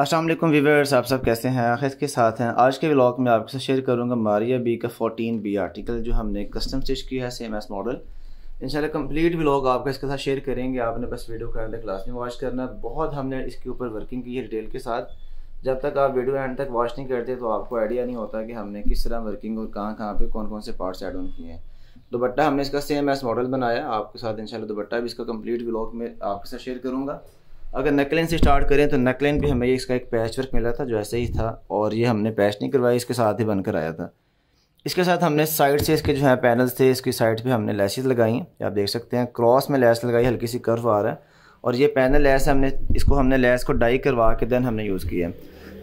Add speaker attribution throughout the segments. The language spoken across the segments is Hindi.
Speaker 1: अस्सलाम वालेकुम आप सब कैसे हैं आखिर के साथ हैं आज के व्लॉग में आपके साथ शेयर करूंगा मारिया बी का 14 बी आर्टिकल जो हमने कस्टम स्टिच किया है सेम एस मॉडल इंशाल्लाह कंप्लीट व्लॉग आपका इसके साथ शेयर करेंगे आपने बस वीडियो का एंड क्लास में वॉच करना बहुत हमने इसके ऊपर वर्किंग की है डिटेल के साथ जब तक आप वीडियो एंड तक वॉच नहीं करते तो आपको आइडिया नहीं होता कि हमने किस तरह वर्किंग और कहाँ कहाँ पर कौन कौन से पार्ट्स एड ऑन किए हैं दोपट्टा हमने इसका सेम एस मॉडल बनाया आपके साथ इनशाला दोपट्टा भी इसका कम्प्लीट ब्लॉग में आपके साथ शेयर करूँगा अगर नेकलाइन से स्टार्ट करें तो नेकलाइन भी हमें इसका एक पैच वर्क मिला था जो ऐसे ही था और ये हमने पैच नहीं करवाया इसके साथ ही बनकर आया था इसके साथ हमने साइड से इसके जो है पैनल्स थे इसकी साइड पे हमने लैसेस लगाई हैं आप देख सकते हैं क्रॉस में लैस लगाई हल्की सी कर्व आ रहा है और ये पैनल लैस हमने इसको हमने लैस को डाई करवा के देन हमने यूज़ किया है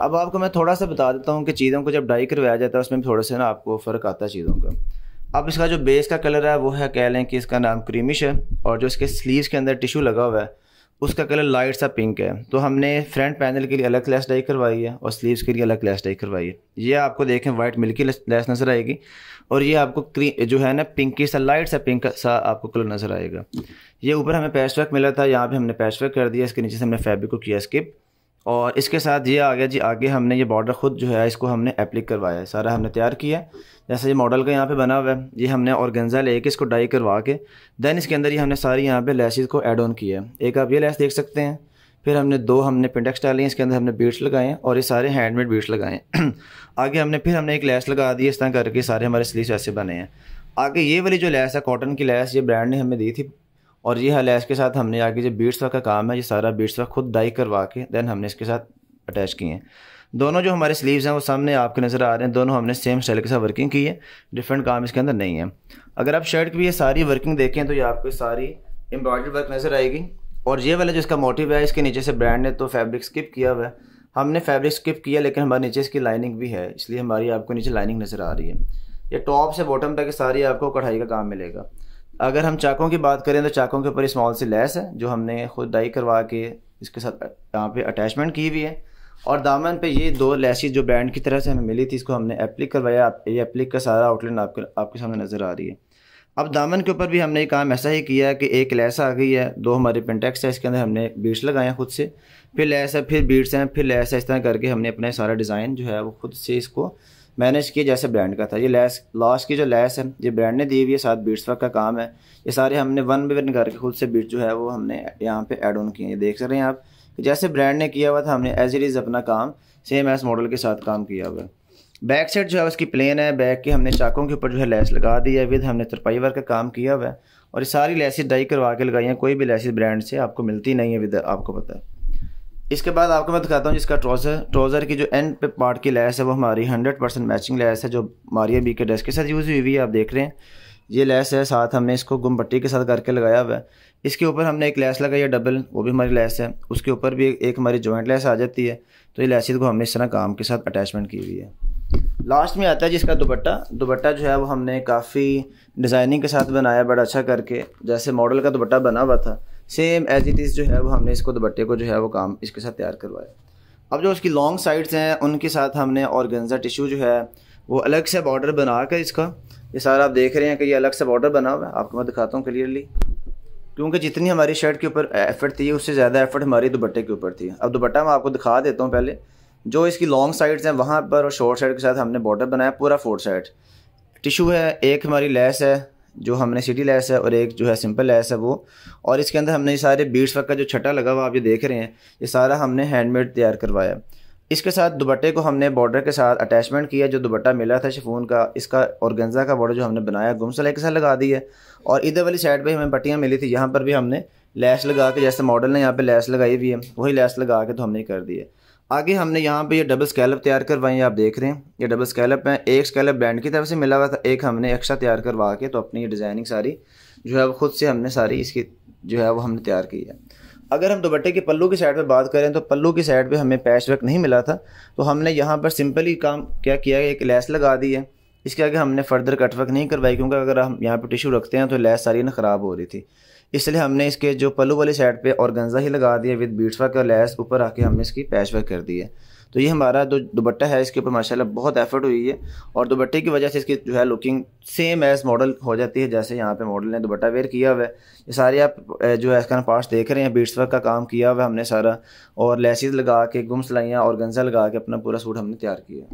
Speaker 1: अब आपको मैं थोड़ा सा बता देता हूँ कि चीज़ों को जब डाई करवाया जाता है उसमें थोड़ा सा ना आपको फ़र्क आता है चीज़ों का अब इसका जो बेस का कलर है वो है कह लें कि इसका नाम क्रीमिश है और जो इसके स्लीव्स के अंदर टिशू लगा हुआ है उसका कलर लाइट सा पिंक है तो हमने फ्रंट पैनल के लिए अलग लेस डाई करवाई है और स्लीव्स के लिए अलग लेस डाई करवाई है ये आपको देखें वाइट मिल्की लेस नज़र आएगी और ये आपको जो है ना पिंकी सा लाइट सा पिंक सा आपको कलर नज़र आएगा ये ऊपर हमें पैच वर्क मिला था यहाँ पे हमने पैच वर्क कर दिया इसके नीचे से हमने फैब्रिक को किया स्किप और इसके साथ ये आ गया जी आगे हमने ये बॉर्डर ख़ुद जो है इसको हमने अप्लिक करवाया है सारा हमने तैयार किया जैसे ये मॉडल का यहाँ पे बना हुआ है ये हमने गंजा ले इसको डाई करवा के दैन इसके अंदर ही हमने सारी यहाँ पे लेसेस को ऐड ऑन किया है एक आप ये लेस देख सकते हैं फिर हमने दो हमने पिंडक्स डाले हैं इसके अंदर हमने बीट्स लगाए हैं और ये सारे हैंडमेड बीट्स लगाए हैं आगे हमने फिर हमने एक लेस लगा दी इस तरह करके सारे हमारे स्लीव ऐसे बने हैं आगे ये वाली जो लैस है कॉटन की लैस ये ब्रांड ने हमें दी थी और ये हलैस के साथ हमने आगे जो बीट्स का काम है ये सारा बीट्स खुद डाई करवा के दैन हमने इसके साथ अटैच किए हैं दोनों जो हमारे स्लीव्स हैं वो सामने आपके नज़र आ रहे हैं दोनों हमने सेम स्टाइल के साथ वर्किंग की है डिफरेंट काम इसके अंदर नहीं है अगर आप शर्ट की ये सारी वर्किंग देखें तो ये आपको सारी एम्ब्रॉयडरी वर्क नज़र आएगी और ये वाला जो इसका मोटिव है इसके नीचे से ब्रांड ने तो फैब्रिक स्किप किया हुआ है हमने फैब्रिक स्किप किया लेकिन हमारे नीचे इसकी लाइनिंग भी है इसलिए हमारी आपको नीचे लाइनिंग नज़र आ रही है ये टॉप से बॉटम तक सारी आपको कढ़ाई का काम मिलेगा अगर हम चाकों की बात करें तो चाकों के ऊपर स्मॉल सी लेस है जो हमने खुद डाई करवा के इसके साथ यहाँ पे अटैचमेंट की हुई है और दामन पे ये दो लैसेज जो ब्रांड की तरह से हमें मिली थी इसको हमने एप्लिक करवाया ये एप्लिक का सारा आउटलाइन आपके आपके सामने नज़र आ रही है अब दामन के ऊपर भी हमने काम ऐसा ही किया कि एक लैस आ गई है दो हमारे पेंटेक्स है इसके अंदर हमने बीट्स लगाए खुद से फिर लैस है फिर बीट्स हैं फिर लैस है इस तरह करके हमने अपने सारा डिज़ाइन जो है वो खुद से इसको मैनेज किए जैसे ब्रांड का था ये लैस लास्ट की जो लैस है ये ब्रांड ने दी हुई है साथ बीट्स वर्क का काम है ये सारे हमने वन बाई वन करके खुद से बीट जो है वो हमने यहाँ पे एड ऑन किए हैं ये देख रहे हैं आप कि जैसे ब्रांड ने किया हुआ था हमने एज इट इज़ अपना काम सेम एज मॉडल के साथ काम किया हुआ है बैक साइड जो है उसकी प्लेन है बैक की हमने चाकों के ऊपर जो है लैस लगा दी है विद हमने तरपाई वर्क का काम किया हुआ है और ये सारी लैसेज डाई करवा के लगाई हैं कोई भी लैसेज ब्रांड से आपको मिलती नहीं है विद आपको पता है इसके बाद आपको मैं दिखाता हूँ जिसका ट्रोज़र ट्रोजर की जो एंड पे पार्ट की लैस है वो हमारी हंड्रेड परसेंट मैचिंग लैस है जो मारिया बी के ड्रेस के साथ यूज़ हुई हुई है आप देख रहे हैं ये लैस है साथ हमने इसको गुमपट्टी के साथ करके लगाया हुआ है इसके ऊपर हमने एक लैस लगाई है डबल वो भी हमारी लैस है उसके ऊपर भी एक हमारी जॉइंट लैस आ जाती है तो ये लैसेज को हमने इस तरह काम के साथ अटैचमेंट की हुई है लास्ट में आता है जिसका दुपट्टा दुपट्टा जो है वो हमने काफ़ी डिज़ाइनिंग के साथ बनाया बड़ा अच्छा करके जैसे मॉडल का दुपट्टा बना हुआ था सेम एज इट इज़ जो है वो हमने इसको दुपट्टे को जो है वो काम इसके साथ तैयार करवाया अब जो उसकी लॉन्ग साइड्स हैं उनके साथ हमने गंजा टिशू जो है वो अलग से बॉर्डर बना कर इसका ये सारा आप देख रहे हैं कि ये अलग से बॉर्डर बना हुआ है आपको मैं दिखाता हूँ क्लियरली क्योंकि जितनी हमारी शर्ट के ऊपर एफर्ट थी उससे ज़्यादा एफर्ट हमारी दुपट्टे के ऊपर थी अब दुपट्टा मैं आपको दिखा देता हूँ पहले जो इसकी लॉन्ग साइड्स हैं वहाँ पर और शॉर्ट साइड के साथ हमने बॉर्डर बनाया पूरा फोर साइड टिशू है एक हमारी लेस है जो हमने सिटी लैस है और एक जो है सिंपल लैस है वो और इसके अंदर हमने ये सारे बीट्स वक्त का जो छटा लगा हुआ आप ये देख रहे हैं ये सारा हमने हैंडमेड तैयार करवाया इसके साथ दुबट्टे को हमने बॉर्डर के साथ अटैचमेंट किया जो दुबट्टा मिला था शिफोन का इसका और गंजा का बॉर्डर जो हमने बनाया गुमसले के साथ लगा दी है और इधर वाली साइड पर हमें पट्टियाँ मिली थी यहाँ पर भी हमने लैस लगा के जैसे मॉडल ने यहाँ पर लैस लगाई हुई है वही लैस लगा के तो हमने कर दी है आगे हमने यहाँ पे ये डबल स्कैलप तैयार करवाए आप देख रहे हैं ये डबल स्कैलप है एक स्कैलप ब्रांड की तरफ से मिला हुआ था एक हमने एक्स्ट्रा तैयार करवा के तो अपनी ये डिज़ाइनिंग सारी जो है वो खुद से हमने सारी इसकी जो है वो हमने तैयार की है अगर हम दुपट्टे के पल्लू की साइड पर बात करें तो पल्लू की साइड पर हमें पैच वर्क नहीं मिला था तो हमने यहाँ पर सिंपली काम क्या किया है एक लेस लगा दी है इसके आगे हमने फर्दर कटवर्क नहीं करवाई क्योंकि अगर हम यहाँ पर टिशू रखते हैं तो लैस सारी ना ख़राब हो रही थी इसलिए हमने इसके जो पलू वाली साइड पे और गंजा ही लगा दिया विद बीट्स वर्क और लेस ऊपर आके हमने इसकी पैच वर्क कर दी है तो ये हमारा जो दुपट्टा है इसके ऊपर माशाल्लाह बहुत एफर्ट हुई है और दुपट्टे की वजह से इसकी जो है लुकिंग सेम एज मॉडल हो जाती है जैसे यहाँ पे मॉडल ने दुपट्टा वेयर किया हुआ है ये सारे आप जो है इसका पार्ट्स देख रहे हैं बीट्स वर्क का काम किया हुआ है हमने सारा और लेसिस लगा के गुम सिलाइयाँ और गंजा लगा के अपना पूरा सूट हमने तैयार किया